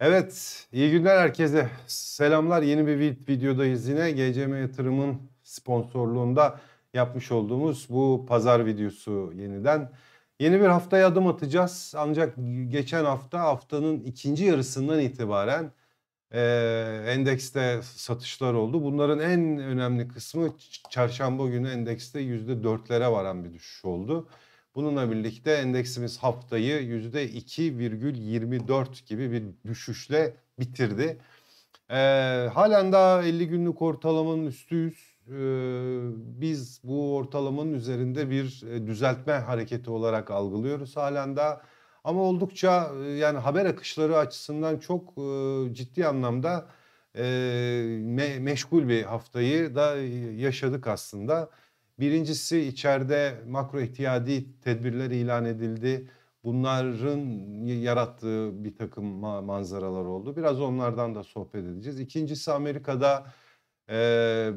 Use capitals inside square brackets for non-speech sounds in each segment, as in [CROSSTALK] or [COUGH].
Evet, iyi günler herkese. Selamlar. Yeni bir videodayız yine. GCM Yatırım'ın sponsorluğunda yapmış olduğumuz bu pazar videosu yeniden. Yeni bir haftaya adım atacağız. Ancak geçen hafta haftanın ikinci yarısından itibaren e, endekste satışlar oldu. Bunların en önemli kısmı çarşamba günü endekste %4'lere varan bir düşüş oldu. Bununla birlikte endeksimiz haftayı %2,24 gibi bir düşüşle bitirdi. Ee, halen daha 50 günlük ortalamanın üstüyüz. Ee, biz bu ortalamanın üzerinde bir e, düzeltme hareketi olarak algılıyoruz halen daha. Ama oldukça e, yani haber akışları açısından çok e, ciddi anlamda e, me meşgul bir haftayı da e, yaşadık aslında. Birincisi içeride makro ihtiyadi tedbirler ilan edildi. Bunların yarattığı bir takım manzaralar oldu. Biraz onlardan da sohbet edeceğiz. İkincisi Amerika'da e,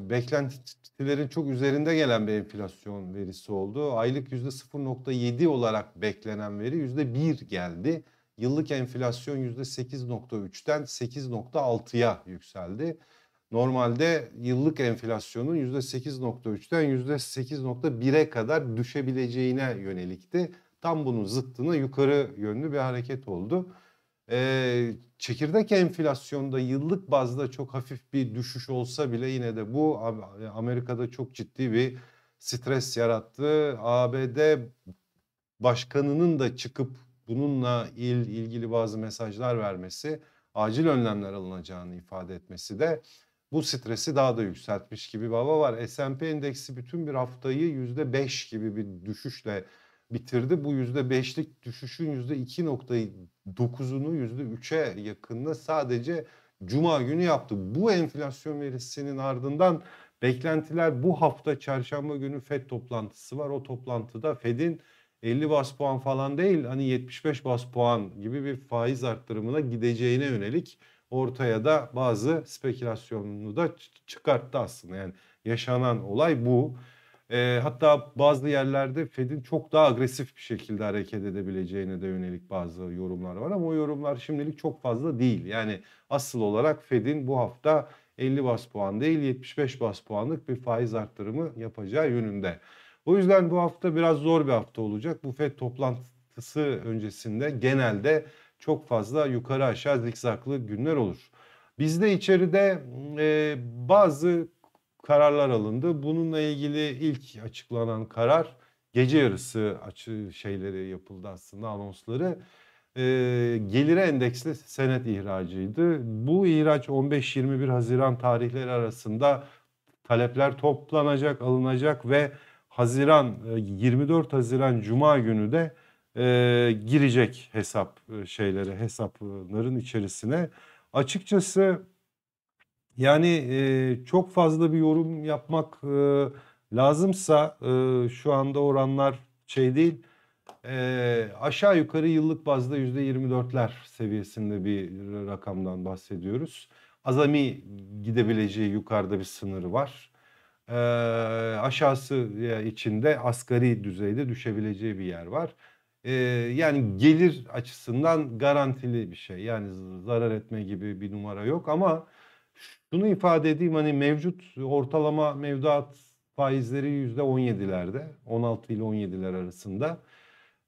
beklentilerin çok üzerinde gelen bir enflasyon verisi oldu. Aylık yüzde %0.7 olarak beklenen veri yüzde %1 geldi. Yıllık enflasyon yüzde %8.3'ten 8.6'ya yükseldi normalde yıllık enflasyonun %8.3'ten %8.1'e kadar düşebileceğine yönelikti. Tam bunun zıttına yukarı yönlü bir hareket oldu. Ee, çekirdek enflasyonda yıllık bazda çok hafif bir düşüş olsa bile yine de bu Amerika'da çok ciddi bir stres yarattı. ABD başkanının da çıkıp bununla il, ilgili bazı mesajlar vermesi, acil önlemler alınacağını ifade etmesi de bu stresi daha da yükseltmiş gibi baba var. S&P endeksi bütün bir haftayı %5 gibi bir düşüşle bitirdi. Bu %5'lik düşüşün %2.9'unu %3'e yakınına sadece cuma günü yaptı. Bu enflasyon verisinin ardından beklentiler bu hafta çarşamba günü Fed toplantısı var. O toplantıda Fed'in 50 bas puan falan değil hani 75 bas puan gibi bir faiz arttırımına gideceğine yönelik ortaya da bazı spekülasyonunu da çıkarttı aslında. Yani yaşanan olay bu. E, hatta bazı yerlerde Fed'in çok daha agresif bir şekilde hareket edebileceğine de yönelik bazı yorumlar var ama o yorumlar şimdilik çok fazla değil. Yani asıl olarak Fed'in bu hafta 50 bas puan değil 75 bas puanlık bir faiz arttırımı yapacağı yönünde. O yüzden bu hafta biraz zor bir hafta olacak. Bu Fed toplantısı öncesinde genelde çok fazla yukarı aşağı zikzaklı günler olur. Bizde içeride e, bazı kararlar alındı. Bununla ilgili ilk açıklanan karar gece yarısı açı şeyleri yapıldı aslında anonsları. E, gelire endeksli senet ihracıydı. Bu ihraç 15-21 Haziran tarihleri arasında talepler toplanacak, alınacak ve Haziran 24 e, Haziran Cuma günü de e, girecek hesap e, şeyleri hesapların içerisine. Açıkçası yani e, çok fazla bir yorum yapmak e, lazımsa e, şu anda oranlar şey değil. E, aşağı yukarı yıllık bazda yüzde %24'ler seviyesinde bir rakamdan bahsediyoruz. Azami gidebileceği yukarıda bir sınırı var. E, aşağısı içinde asgari düzeyde düşebileceği bir yer var. Ee, yani gelir açısından garantili bir şey. Yani zarar etme gibi bir numara yok ama şunu ifade edeyim hani mevcut ortalama mevduat faizleri yüzde 17'lerde 16 ile 17'ler arasında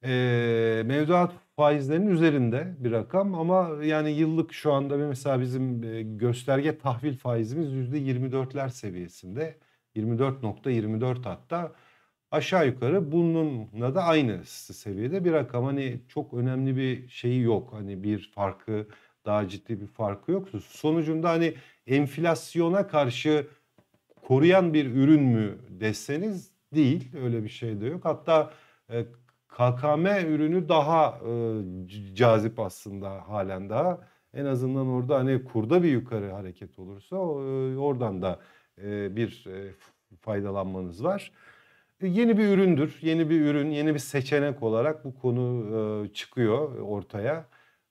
ee, mevduat faizlerinin üzerinde bir rakam ama yani yıllık şu anda mesela bizim e, gösterge tahvil faizimiz yüzde 24'ler seviyesinde 24.24 .24 hatta aşağı yukarı bununla da aynı seviyede bir rakam. Hani çok önemli bir şeyi yok. Hani bir farkı daha ciddi bir farkı yok. Sonucunda hani enflasyona karşı koruyan bir ürün mü deseniz değil. Öyle bir şey de yok. Hatta e, KKM ürünü daha e, cazip aslında halen daha. En azından orada hani kurda bir yukarı hareket olursa e, oradan da e, bir e, faydalanmanız var yeni bir üründür. Yeni bir ürün, yeni bir seçenek olarak bu konu e, çıkıyor ortaya.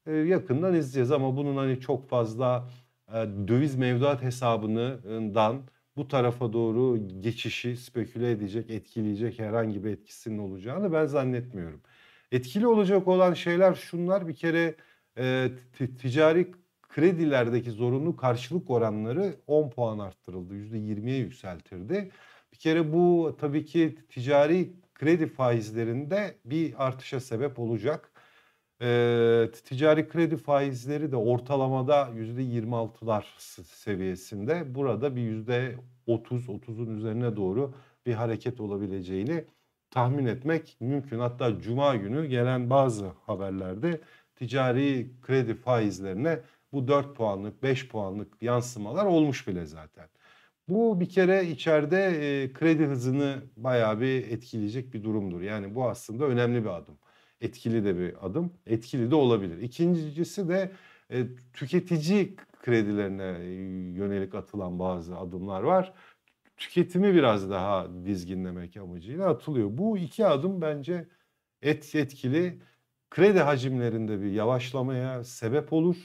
E, yakından izleyeceğiz ama bunun hani çok fazla e, döviz mevduat hesabından bu tarafa doğru geçişi speküle edecek, etkileyecek herhangi bir etkisinin olacağını ben zannetmiyorum. Etkili olacak olan şeyler şunlar bir kere ticari kredilerdeki zorunlu karşılık oranları 10 puan arttırıldı. %20'ye yükseltirdi. Bir kere bu tabii ki ticari kredi faizlerinde bir artışa sebep olacak. E, ticari kredi faizleri de ortalamada yüzde %26'lar seviyesinde. Burada bir yüzde %30-30'un üzerine doğru bir hareket olabileceğini tahmin etmek mümkün. Hatta cuma günü gelen bazı haberlerde ticari kredi faizlerine bu 4 puanlık 5 puanlık yansımalar olmuş bile zaten. Bu bir kere içeride e, kredi hızını bayağı bir etkileyecek bir durumdur. Yani bu aslında önemli bir adım. Etkili de bir adım. Etkili de olabilir. İkincisi de e, tüketici kredilerine e, yönelik atılan bazı adımlar var. Tüketimi biraz daha dizginlemek amacıyla atılıyor. Bu iki adım bence et, etkili. Kredi hacimlerinde bir yavaşlamaya sebep olur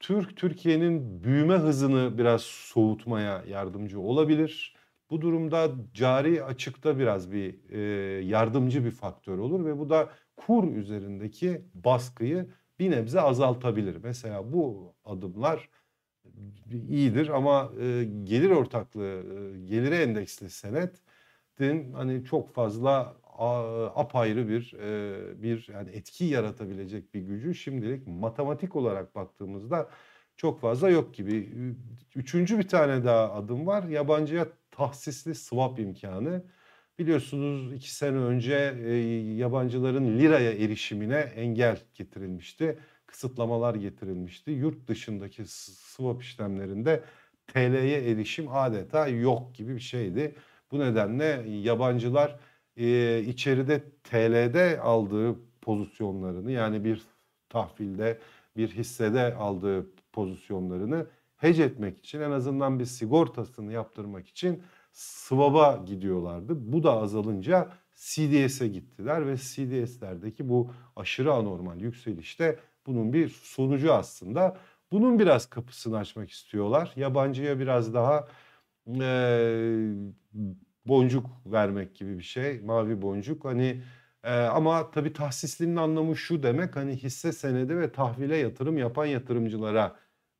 Türk Türkiye'nin büyüme hızını biraz soğutmaya yardımcı olabilir. Bu durumda cari açıkta biraz bir e, yardımcı bir faktör olur ve bu da kur üzerindeki baskıyı bir nebze azaltabilir. Mesela bu adımlar iyidir ama e, gelir ortaklığı, e, gelire endeksli senetin hani çok fazla apayrı bir e, bir yani etki yaratabilecek bir gücü şimdilik matematik olarak baktığımızda çok fazla yok gibi. Üçüncü bir tane daha adım var. Yabancıya tahsisli swap imkanı. Biliyorsunuz iki sene önce e, yabancıların liraya erişimine engel getirilmişti. Kısıtlamalar getirilmişti. Yurt dışındaki swap işlemlerinde TL'ye erişim adeta yok gibi bir şeydi. Bu nedenle yabancılar e, içeride TL'de aldığı pozisyonlarını yani bir tahvilde bir hissede aldığı pozisyonlarını hec etmek için en azından bir sigortasını yaptırmak için swap'a gidiyorlardı. Bu da azalınca CDS'e gittiler ve CDS'lerdeki bu aşırı anormal yükselişte bunun bir sonucu aslında. Bunun biraz kapısını açmak istiyorlar. Yabancıya biraz daha e, boncuk vermek gibi bir şey. Mavi boncuk hani e, ama tabii tahsislinin anlamı şu demek hani hisse senedi ve tahvile yatırım yapan yatırımcılara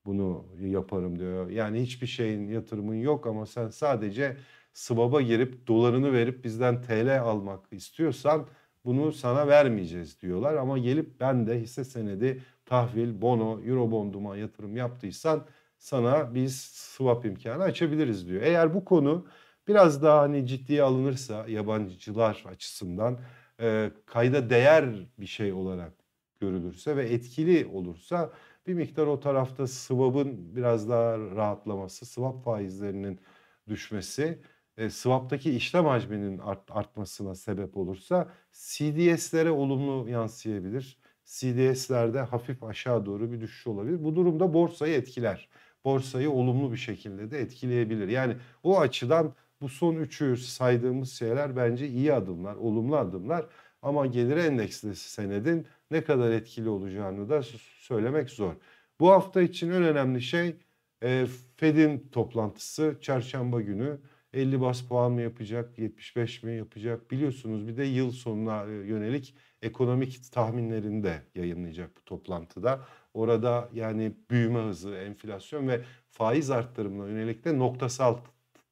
bunu yaparım diyor. Yani hiçbir şeyin yatırımın yok ama sen sadece swap'a girip dolarını verip bizden TL almak istiyorsan bunu sana vermeyeceğiz diyorlar. Ama gelip ben de hisse senedi, tahvil, bono, eurobonduma yatırım yaptıysan sana biz swap imkanı açabiliriz diyor. Eğer bu konu biraz daha hani ciddiye alınırsa yabancıcılar açısından e, kayda değer bir şey olarak görülürse ve etkili olursa bir miktar o tarafta swap'ın biraz daha rahatlaması, swap faizlerinin düşmesi, e, swap'taki işlem hacminin art, artmasına sebep olursa CDS'lere olumlu yansıyabilir. CDS'lerde hafif aşağı doğru bir düşüş olabilir. Bu durumda borsayı etkiler. Borsayı olumlu bir şekilde de etkileyebilir. Yani o açıdan bu son üçü saydığımız şeyler bence iyi adımlar, olumlu adımlar. Ama gelir endeksli senedin ne kadar etkili olacağını da söylemek zor. Bu hafta için en önemli şey e, Fed'in toplantısı çarşamba günü 50 bas puan mı yapacak, 75 mi yapacak biliyorsunuz. Bir de yıl sonuna e, yönelik ekonomik tahminlerini de yayınlayacak bu toplantıda. Orada yani büyüme hızı, enflasyon ve faiz arttırımına yönelik de noktasal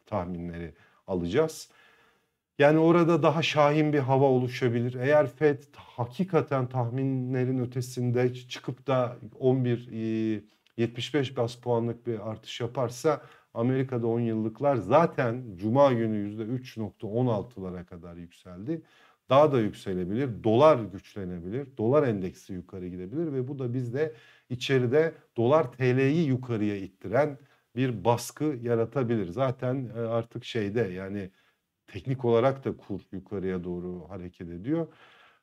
tahminleri alacağız. Yani orada daha şahin bir hava oluşabilir. Eğer FED hakikaten tahminlerin ötesinde çıkıp da 11 75 e, bas puanlık bir artış yaparsa Amerika'da 10 yıllıklar zaten cuma günü %3.16'lara kadar yükseldi. Daha da yükselebilir. Dolar güçlenebilir. Dolar endeksi yukarı gidebilir ve bu da bizde içeride dolar TL'yi yukarıya ittiren bir baskı yaratabilir. Zaten e, artık şeyde yani teknik olarak da kur yukarıya doğru hareket ediyor.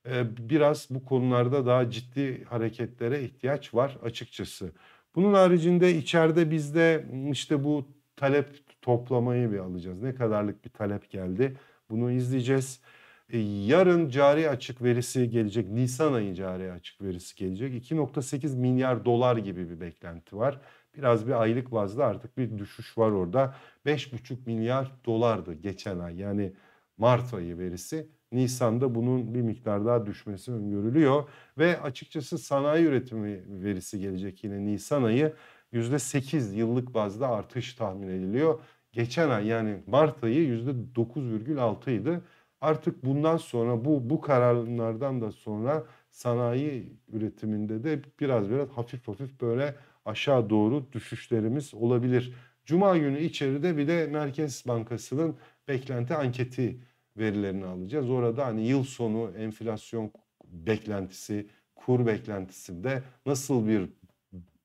E, biraz bu konularda daha ciddi hareketlere ihtiyaç var açıkçası. Bunun haricinde içeride bizde işte bu talep toplamayı bir alacağız. Ne kadarlık bir talep geldi bunu izleyeceğiz. E, yarın cari açık verisi gelecek. Nisan ayı cari açık verisi gelecek. 2.8 milyar dolar gibi bir beklenti var. Biraz bir aylık bazda artık bir düşüş var orada. 5,5 milyar dolardı geçen ay yani Mart ayı verisi. Nisan'da bunun bir miktar daha düşmesi öngörülüyor. Ve açıkçası sanayi üretimi verisi gelecek yine Nisan ayı. %8 yıllık bazda artış tahmin ediliyor. Geçen ay yani Mart ayı %9,6 idi. Artık bundan sonra bu bu kararlardan da sonra sanayi üretiminde de biraz biraz hafif hafif böyle aşağı doğru düşüşlerimiz olabilir. Cuma günü içeride bir de Merkez Bankası'nın beklenti anketi verilerini alacağız. Orada hani yıl sonu enflasyon beklentisi, kur beklentisinde nasıl bir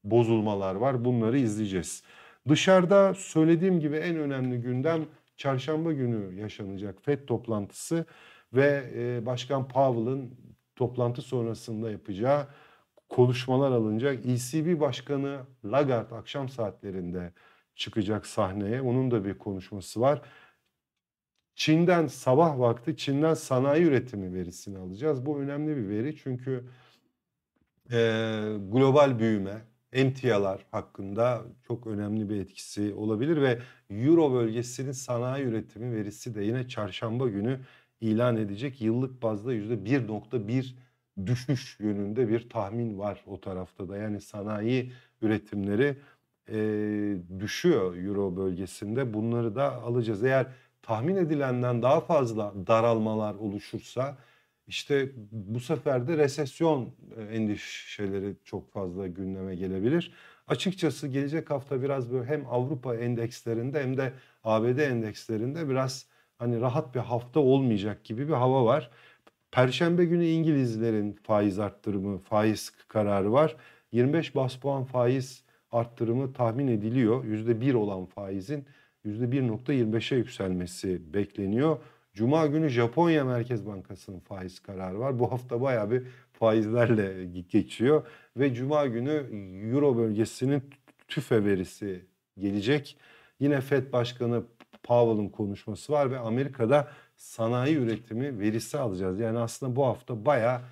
bozulmalar var bunları izleyeceğiz. Dışarıda söylediğim gibi en önemli gündem çarşamba günü yaşanacak FED toplantısı ve e, Başkan Powell'ın toplantı sonrasında yapacağı konuşmalar alınacak. ECB Başkanı Lagarde akşam saatlerinde çıkacak sahneye. Onun da bir konuşması var. Çin'den sabah vakti Çin'den sanayi üretimi verisini alacağız. Bu önemli bir veri çünkü e, global büyüme, emtialar hakkında çok önemli bir etkisi olabilir ve Euro bölgesinin sanayi üretimi verisi de yine çarşamba günü ilan edecek. Yıllık bazda %1.1 düşüş yönünde bir tahmin var o tarafta da. Yani sanayi üretimleri e, düşüyor Euro bölgesinde. Bunları da alacağız. Eğer tahmin edilenden daha fazla daralmalar oluşursa işte bu sefer de resesyon endişeleri çok fazla gündeme gelebilir. Açıkçası gelecek hafta biraz böyle hem Avrupa endekslerinde hem de ABD endekslerinde biraz hani rahat bir hafta olmayacak gibi bir hava var. Perşembe günü İngilizlerin faiz arttırımı, faiz kararı var. 25 bas puan faiz arttırımı tahmin ediliyor. %1 olan faizin %1.25'e yükselmesi bekleniyor. Cuma günü Japonya Merkez Bankası'nın faiz kararı var. Bu hafta bayağı bir faizlerle geçiyor. Ve Cuma günü Euro bölgesinin tüfe verisi gelecek. Yine FED Başkanı Powell'ın konuşması var ve Amerika'da sanayi üretimi verisi alacağız. Yani aslında bu hafta baya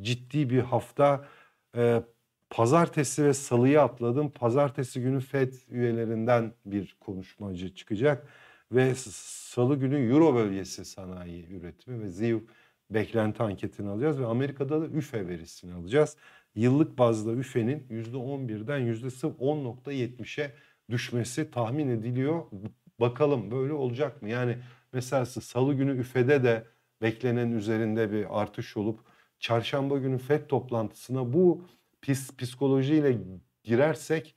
ciddi bir hafta. E, pazartesi ve salıyı atladım. Pazartesi günü FED üyelerinden bir konuşmacı çıkacak. Ve salı günü Euro bölgesi sanayi üretimi ve ZİV e beklenti anketini alacağız. Ve Amerika'da da üfe verisini alacağız. Yıllık bazda üfenin %11'den %10.70'e düşmesi tahmin ediliyor. Bakalım böyle olacak mı? Yani Mesela salı günü üfede de beklenen üzerinde bir artış olup çarşamba günü FED toplantısına bu pis, psikolojiyle girersek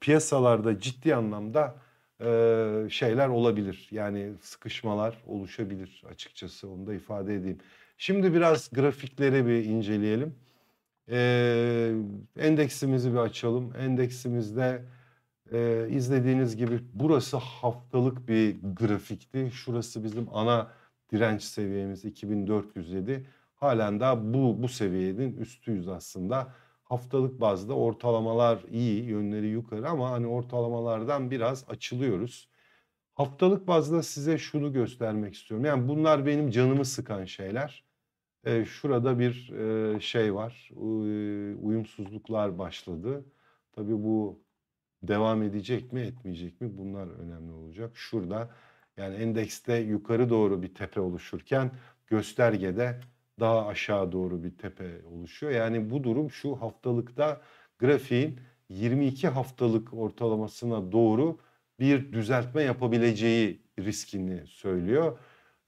piyasalarda ciddi anlamda e, şeyler olabilir. Yani sıkışmalar oluşabilir açıkçası onu da ifade edeyim. Şimdi biraz grafikleri bir inceleyelim. E, endeksimizi bir açalım. Endeksimizde ee, izlediğiniz gibi burası haftalık bir grafikti. Şurası bizim ana direnç seviyemiz 2407. Halen daha bu, bu seviyenin üstüyüz aslında. Haftalık bazda ortalamalar iyi, yönleri yukarı ama hani ortalamalardan biraz açılıyoruz. Haftalık bazda size şunu göstermek istiyorum. Yani bunlar benim canımı sıkan şeyler. Ee, şurada bir e, şey var, e, uyumsuzluklar başladı. Tabii bu devam edecek mi etmeyecek mi bunlar önemli olacak. Şurada yani endekste yukarı doğru bir tepe oluşurken göstergede daha aşağı doğru bir tepe oluşuyor. Yani bu durum şu haftalıkta grafiğin 22 haftalık ortalamasına doğru bir düzeltme yapabileceği riskini söylüyor.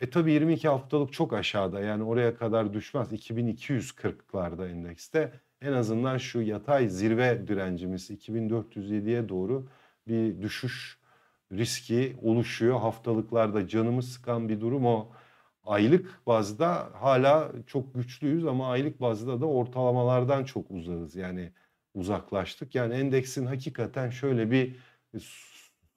E tabii 22 haftalık çok aşağıda yani oraya kadar düşmez. 2240'larda endekste en azından şu yatay zirve direncimiz 2407'ye doğru bir düşüş riski oluşuyor. Haftalıklarda canımı sıkan bir durum o. Aylık bazda hala çok güçlüyüz ama aylık bazda da ortalamalardan çok uzarız. Yani uzaklaştık. Yani endeksin hakikaten şöyle bir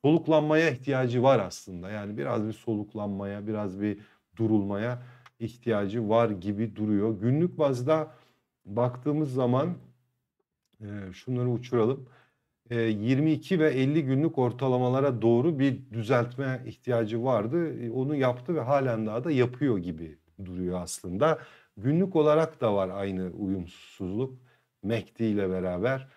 soluklanmaya ihtiyacı var aslında. Yani biraz bir soluklanmaya, biraz bir durulmaya ihtiyacı var gibi duruyor. Günlük bazda baktığımız zaman e, şunları uçuralım. E, 22 ve 50 günlük ortalamalara doğru bir düzeltme ihtiyacı vardı. E, onu yaptı ve halen daha da yapıyor gibi duruyor aslında. Günlük olarak da var aynı uyumsuzluk MACD ile beraber.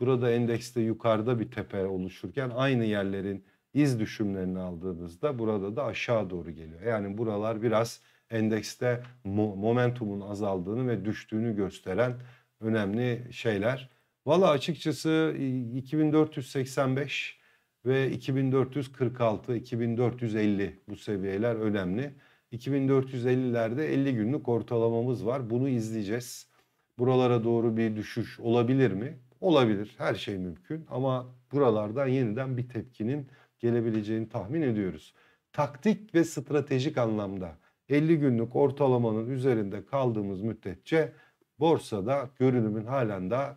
Burada endekste yukarıda bir tepe oluşurken aynı yerlerin iz düşümlerini aldığınızda burada da aşağı doğru geliyor. Yani buralar biraz endekste momentumun azaldığını ve düştüğünü gösteren önemli şeyler. Valla açıkçası 2485 ve 2446, 2450 bu seviyeler önemli. 2450'lerde 50 günlük ortalamamız var. Bunu izleyeceğiz. Buralara doğru bir düşüş olabilir mi? Olabilir. Her şey mümkün ama buralardan yeniden bir tepkinin gelebileceğini tahmin ediyoruz. Taktik ve stratejik anlamda 50 günlük ortalamanın üzerinde kaldığımız müddetçe borsada görünümün halen daha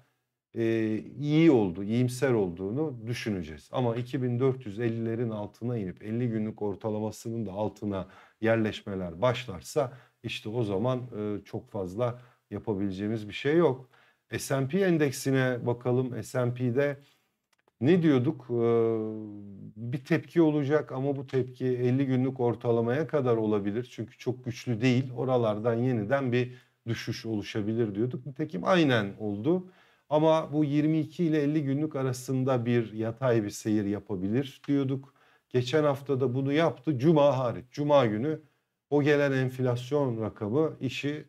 e, iyi oldu, iyimser olduğunu düşüneceğiz. Ama 2450'lerin altına inip 50 günlük ortalamasının da altına yerleşmeler başlarsa işte o zaman e, çok fazla yapabileceğimiz bir şey yok. S&P endeksine bakalım. S&P'de ne diyorduk? Ee, bir tepki olacak ama bu tepki 50 günlük ortalamaya kadar olabilir. Çünkü çok güçlü değil. Oralardan yeniden bir düşüş oluşabilir diyorduk. Nitekim aynen oldu. Ama bu 22 ile 50 günlük arasında bir yatay bir seyir yapabilir diyorduk. Geçen hafta da bunu yaptı. Cuma hariç. Cuma günü o gelen enflasyon rakamı işi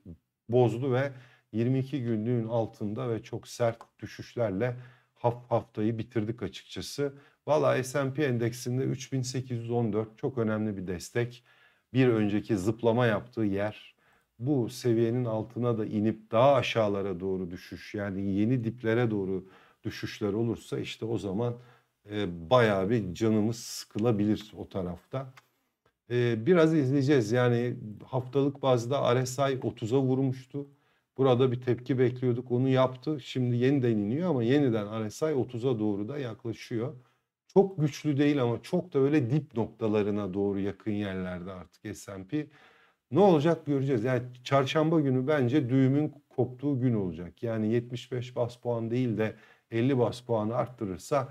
bozdu ve 22 günlüğün altında ve çok sert düşüşlerle haftayı bitirdik açıkçası. Valla S&P endeksinde 3814 çok önemli bir destek. Bir önceki zıplama yaptığı yer. Bu seviyenin altına da inip daha aşağılara doğru düşüş yani yeni diplere doğru düşüşler olursa işte o zaman e, bayağı bir canımız sıkılabilir o tarafta. E, biraz izleyeceğiz yani haftalık bazda RSI 30'a vurmuştu. Burada bir tepki bekliyorduk. Onu yaptı. Şimdi yeniden iniyor ama yeniden RSI 30'a doğru da yaklaşıyor. Çok güçlü değil ama çok da öyle dip noktalarına doğru yakın yerlerde artık S&P. Ne olacak göreceğiz. Yani çarşamba günü bence düğümün koptuğu gün olacak. Yani 75 bas puan değil de 50 bas puanı arttırırsa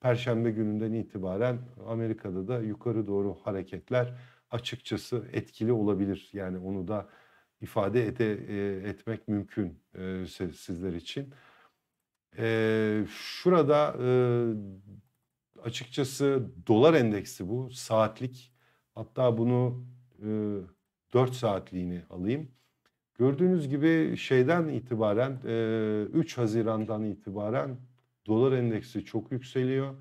perşembe gününden itibaren Amerika'da da yukarı doğru hareketler açıkçası etkili olabilir. Yani onu da ifade ede, e, etmek mümkün e, sizler için. E, şurada e, açıkçası dolar endeksi bu saatlik hatta bunu e, 4 saatliğini alayım. Gördüğünüz gibi şeyden itibaren e, 3 Haziran'dan itibaren dolar endeksi çok yükseliyor.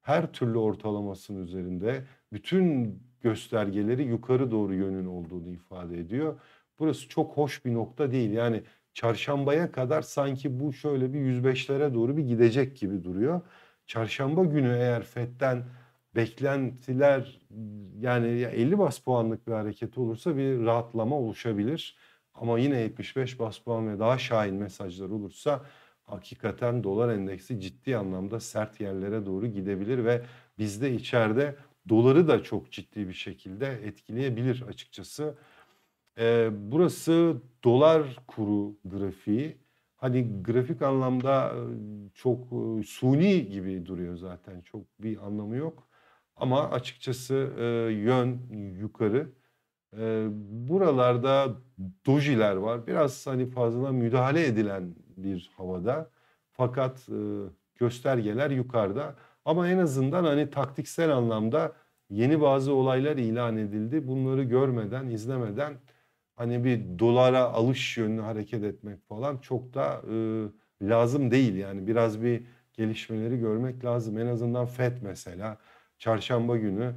Her türlü ortalamasının üzerinde bütün göstergeleri yukarı doğru yönün olduğunu ifade ediyor burası çok hoş bir nokta değil. Yani çarşambaya kadar sanki bu şöyle bir 105'lere doğru bir gidecek gibi duruyor. Çarşamba günü eğer FED'den beklentiler yani 50 bas puanlık bir hareket olursa bir rahatlama oluşabilir. Ama yine 75 bas puan ve daha şahin mesajlar olursa hakikaten dolar endeksi ciddi anlamda sert yerlere doğru gidebilir ve bizde içeride doları da çok ciddi bir şekilde etkileyebilir açıkçası. E, burası dolar kuru grafiği. Hani grafik anlamda e, çok e, suni gibi duruyor zaten. Çok bir anlamı yok. Ama açıkçası e, yön yukarı. E, buralarda dojiler var. Biraz hani fazla müdahale edilen bir havada. Fakat e, göstergeler yukarıda. Ama en azından hani taktiksel anlamda yeni bazı olaylar ilan edildi. Bunları görmeden, izlemeden hani bir dolara alış yönlü hareket etmek falan çok da e, lazım değil yani biraz bir gelişmeleri görmek lazım. En azından FED mesela çarşamba günü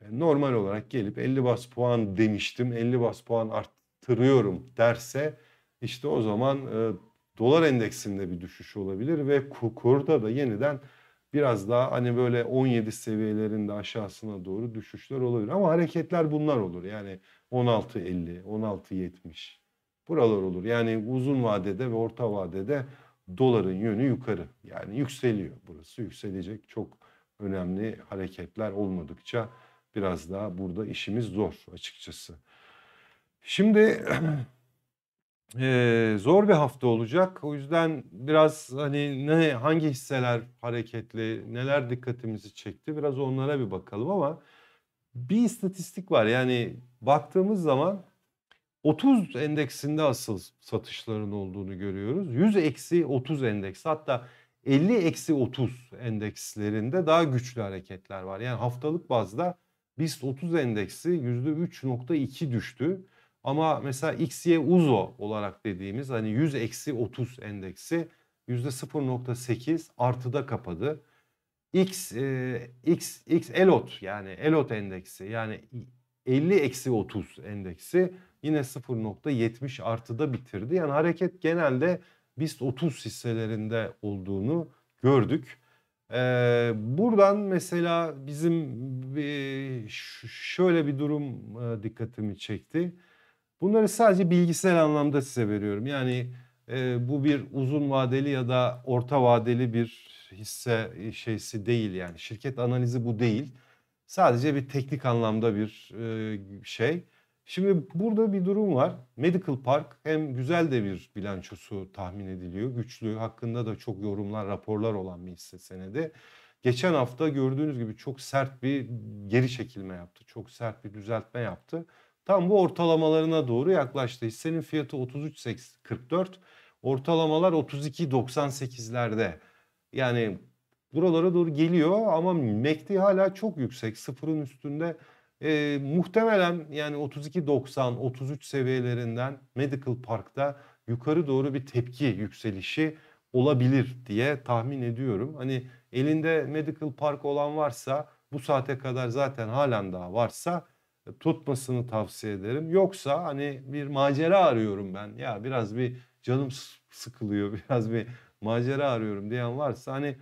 e, normal olarak gelip 50 bas puan demiştim 50 bas puan arttırıyorum derse işte o zaman e, dolar endeksinde bir düşüş olabilir ve kurda da yeniden biraz daha hani böyle 17 seviyelerinde aşağısına doğru düşüşler olabilir ama hareketler bunlar olur. Yani 16.50, 16.70 buralar olur. Yani uzun vadede ve orta vadede doların yönü yukarı. Yani yükseliyor. Burası yükselecek. Çok önemli hareketler olmadıkça biraz daha burada işimiz zor açıkçası. Şimdi [CLEARS THROAT] e, zor bir hafta olacak. O yüzden biraz hani ne hangi hisseler hareketli, neler dikkatimizi çekti biraz onlara bir bakalım ama bir istatistik var. Yani baktığımız zaman 30 endeksinde asıl satışların olduğunu görüyoruz. 100 eksi 30 endeks hatta 50 eksi 30 endekslerinde daha güçlü hareketler var. Yani haftalık bazda BIST 30 endeksi %3.2 düştü. Ama mesela XY Uzo olarak dediğimiz hani 100 eksi 30 endeksi %0.8 artıda kapadı. X, e, X, X elot yani elot endeksi yani 50 eksi 30 endeksi yine 0.70 artıda bitirdi. Yani hareket genelde BIST 30 hisselerinde olduğunu gördük. Ee, buradan mesela bizim e, şöyle bir durum e, dikkatimi çekti. Bunları sadece bilgisayar anlamda size veriyorum. Yani e, bu bir uzun vadeli ya da orta vadeli bir hisse e, şeysi değil yani şirket analizi bu değil. Sadece bir teknik anlamda bir e, şey. Şimdi burada bir durum var. Medical Park hem güzel de bir bilançosu tahmin ediliyor. Güçlü, hakkında da çok yorumlar, raporlar olan bir hisse senedi. Geçen hafta gördüğünüz gibi çok sert bir geri çekilme yaptı. Çok sert bir düzeltme yaptı. Tam bu ortalamalarına doğru yaklaştı. Hissenin fiyatı 33.44. Ortalamalar 32.98'lerde. Yani buralara doğru geliyor ama MACD hala çok yüksek. Sıfırın üstünde e, muhtemelen yani 32.90 33 seviyelerinden Medical Park'ta yukarı doğru bir tepki yükselişi olabilir diye tahmin ediyorum. Hani elinde Medical Park olan varsa bu saate kadar zaten halen daha varsa e, tutmasını tavsiye ederim. Yoksa hani bir macera arıyorum ben. Ya biraz bir canım sıkılıyor. [LAUGHS] Biraz bir macera arıyorum diyen varsa hani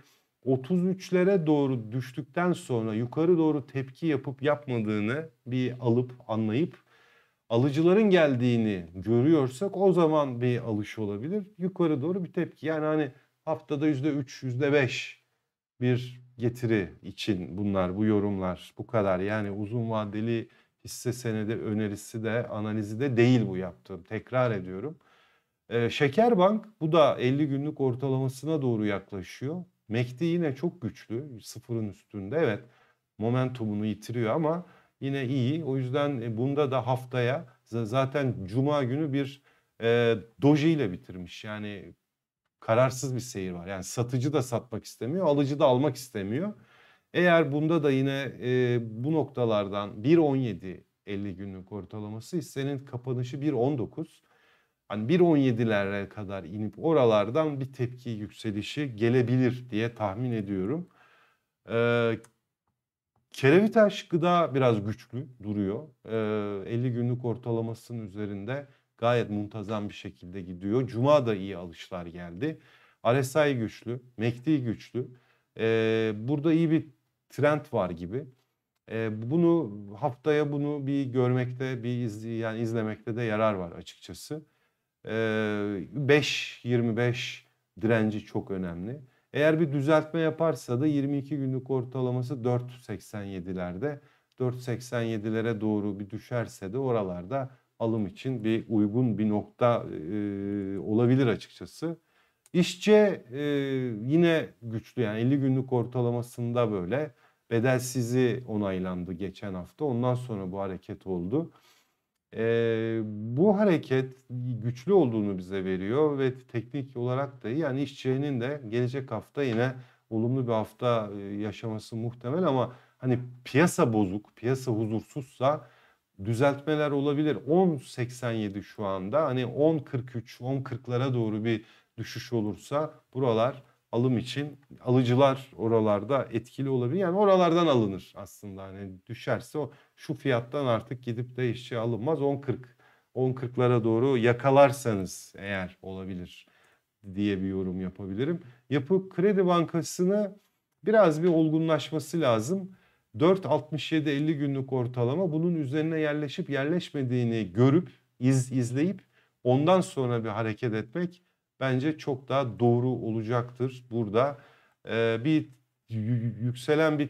33'lere doğru düştükten sonra yukarı doğru tepki yapıp yapmadığını bir alıp anlayıp alıcıların geldiğini görüyorsak o zaman bir alış olabilir. Yukarı doğru bir tepki. Yani hani haftada %3, %5 bir getiri için bunlar bu yorumlar bu kadar. Yani uzun vadeli hisse senedi önerisi de analizi de değil bu yaptığım. Tekrar ediyorum. E, Şekerbank bu da 50 günlük ortalamasına doğru yaklaşıyor. MACD yine çok güçlü sıfırın üstünde evet momentumunu yitiriyor ama yine iyi. O yüzden e, bunda da haftaya zaten cuma günü bir e, doji ile bitirmiş. Yani kararsız bir seyir var. Yani satıcı da satmak istemiyor, alıcı da almak istemiyor. Eğer bunda da yine e, bu noktalardan 1.17 50 günlük ortalaması hissenin kapanışı 1.19 hani 1.17'lere kadar inip oralardan bir tepki yükselişi gelebilir diye tahmin ediyorum. Ee, Kerevitaş da biraz güçlü duruyor. Ee, 50 günlük ortalamasının üzerinde gayet muntazam bir şekilde gidiyor. Cuma da iyi alışlar geldi. RSI güçlü, MACD e güçlü. Ee, burada iyi bir trend var gibi. Ee, bunu haftaya bunu bir görmekte, bir izli, yani izlemekte de yarar var açıkçası. 5-25 ee, direnci çok önemli. Eğer bir düzeltme yaparsa da 22 günlük ortalaması 4.87'lerde. 4.87'lere doğru bir düşerse de oralarda alım için bir uygun bir nokta e, olabilir açıkçası. İşçe e, yine güçlü yani 50 günlük ortalamasında böyle bedelsizi onaylandı geçen hafta. Ondan sonra bu hareket oldu. E, bu hareket güçlü olduğunu bize veriyor ve teknik olarak da Yani işçinin de gelecek hafta yine olumlu bir hafta yaşaması muhtemel ama hani piyasa bozuk, piyasa huzursuzsa düzeltmeler olabilir. 10.87 şu anda hani 10.43, 10.40'lara doğru bir düşüş olursa buralar alım için alıcılar oralarda etkili olabilir. Yani oralardan alınır aslında. Hani düşerse o şu fiyattan artık gidip de işçi alınmaz. 10.40 10.40'lara doğru yakalarsanız eğer olabilir diye bir yorum yapabilirim. Yapı Kredi Bankası'nı biraz bir olgunlaşması lazım. 4.67-50 günlük ortalama bunun üzerine yerleşip yerleşmediğini görüp iz, izleyip ondan sonra bir hareket etmek bence çok daha doğru olacaktır. Burada e, bir yükselen bir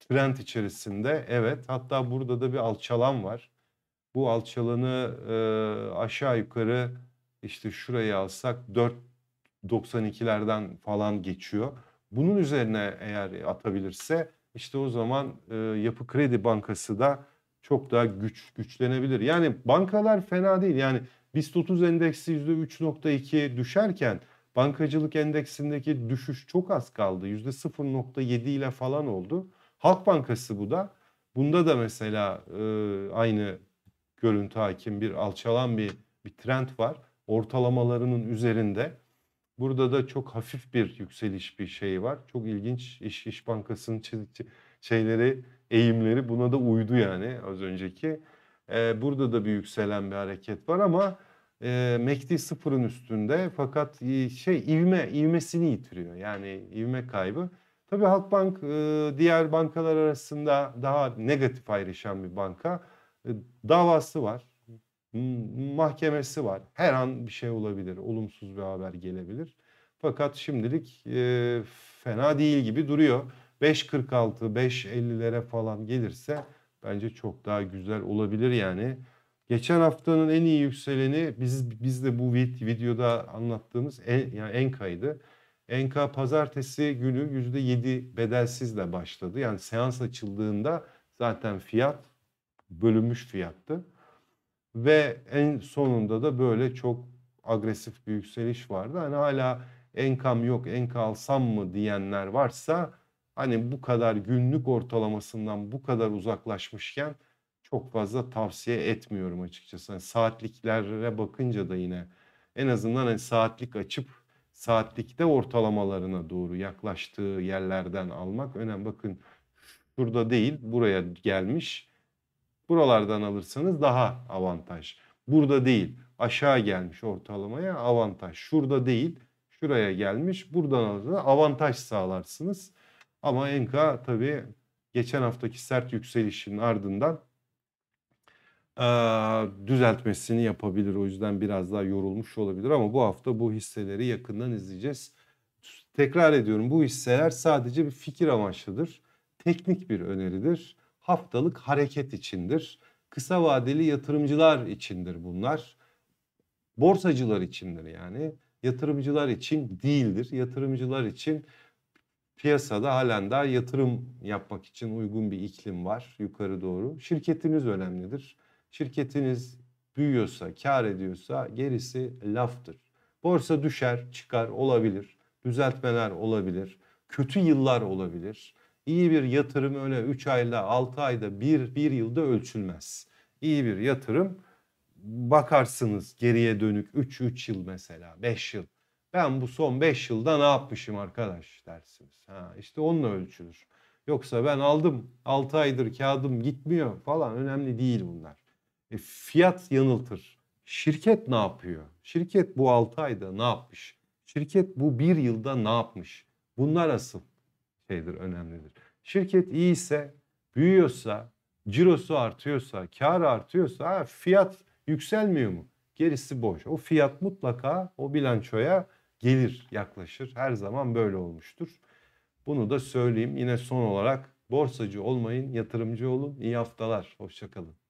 trend içerisinde evet hatta burada da bir alçalan var. Bu alçalanı e, aşağı yukarı işte şuraya alsak 4.92'lerden falan geçiyor. Bunun üzerine eğer atabilirse işte o zaman e, Yapı Kredi Bankası da çok daha güç güçlenebilir. Yani bankalar fena değil. Yani BIST 30 endeksi %3.2 düşerken bankacılık endeksindeki düşüş çok az kaldı. %0.7 ile falan oldu. Halk Bankası bu da. Bunda da mesela e, aynı görüntü hakim bir alçalan bir bir trend var. Ortalamalarının üzerinde. Burada da çok hafif bir yükseliş bir şey var. Çok ilginç iş İş Bankası'nın şeyleri, eğimleri buna da uydu yani az önceki. E, burada da bir yükselen bir hareket var ama e, MACD sıfırın üstünde fakat e, şey ivme ivmesini yitiriyor. Yani ivme kaybı. Tabii Halkbank e, diğer bankalar arasında daha negatif ayrışan bir banka. E, davası var. Mahkemesi var. Her an bir şey olabilir. Olumsuz bir haber gelebilir. Fakat şimdilik e, fena değil gibi duruyor. 5.46, 5.50'lere falan gelirse bence çok daha güzel olabilir yani. Geçen haftanın en iyi yükseleni biz biz de bu videoda anlattığımız en, yani Enka'ydı. Enka pazartesi günü %7 bedelsizle başladı. Yani seans açıldığında zaten fiyat bölünmüş fiyattı. Ve en sonunda da böyle çok agresif bir yükseliş vardı. Hani hala enkam yok, enka alsam mı diyenler varsa hani bu kadar günlük ortalamasından bu kadar uzaklaşmışken çok fazla tavsiye etmiyorum açıkçası. Yani saatliklere bakınca da yine en azından hani saatlik açıp saatlikte ortalamalarına doğru yaklaştığı yerlerden almak önemli. Bakın şurada değil buraya gelmiş. Buralardan alırsanız daha avantaj. Burada değil aşağı gelmiş ortalamaya avantaj. Şurada değil şuraya gelmiş buradan alırsanız avantaj sağlarsınız. Ama Enka tabii geçen haftaki sert yükselişin ardından e, düzeltmesini yapabilir. O yüzden biraz daha yorulmuş olabilir ama bu hafta bu hisseleri yakından izleyeceğiz. Tekrar ediyorum bu hisseler sadece bir fikir amaçlıdır. Teknik bir öneridir. Haftalık hareket içindir. Kısa vadeli yatırımcılar içindir bunlar. Borsacılar içindir yani. Yatırımcılar için değildir. Yatırımcılar için piyasada halen daha yatırım yapmak için uygun bir iklim var yukarı doğru. Şirketiniz önemlidir. Şirketiniz büyüyorsa, kar ediyorsa gerisi laftır. Borsa düşer, çıkar olabilir. Düzeltmeler olabilir. Kötü yıllar olabilir. İyi bir yatırım öyle 3 ayda, 6 ayda, 1, 1 yılda ölçülmez. İyi bir yatırım bakarsınız geriye dönük 3-3 yıl mesela, 5 yıl ben bu son 5 yılda ne yapmışım arkadaş dersiniz. Ha, işte onunla ölçülür. Yoksa ben aldım 6 aydır kağıdım gitmiyor falan önemli değil bunlar. E, fiyat yanıltır. Şirket ne yapıyor? Şirket bu 6 ayda ne yapmış? Şirket bu 1 yılda ne yapmış? Bunlar asıl şeydir, önemlidir. Şirket iyi ise, büyüyorsa, cirosu artıyorsa, kar artıyorsa ha, fiyat yükselmiyor mu? Gerisi boş. O fiyat mutlaka o bilançoya gelir yaklaşır. Her zaman böyle olmuştur. Bunu da söyleyeyim. Yine son olarak borsacı olmayın, yatırımcı olun. İyi haftalar. Hoşçakalın.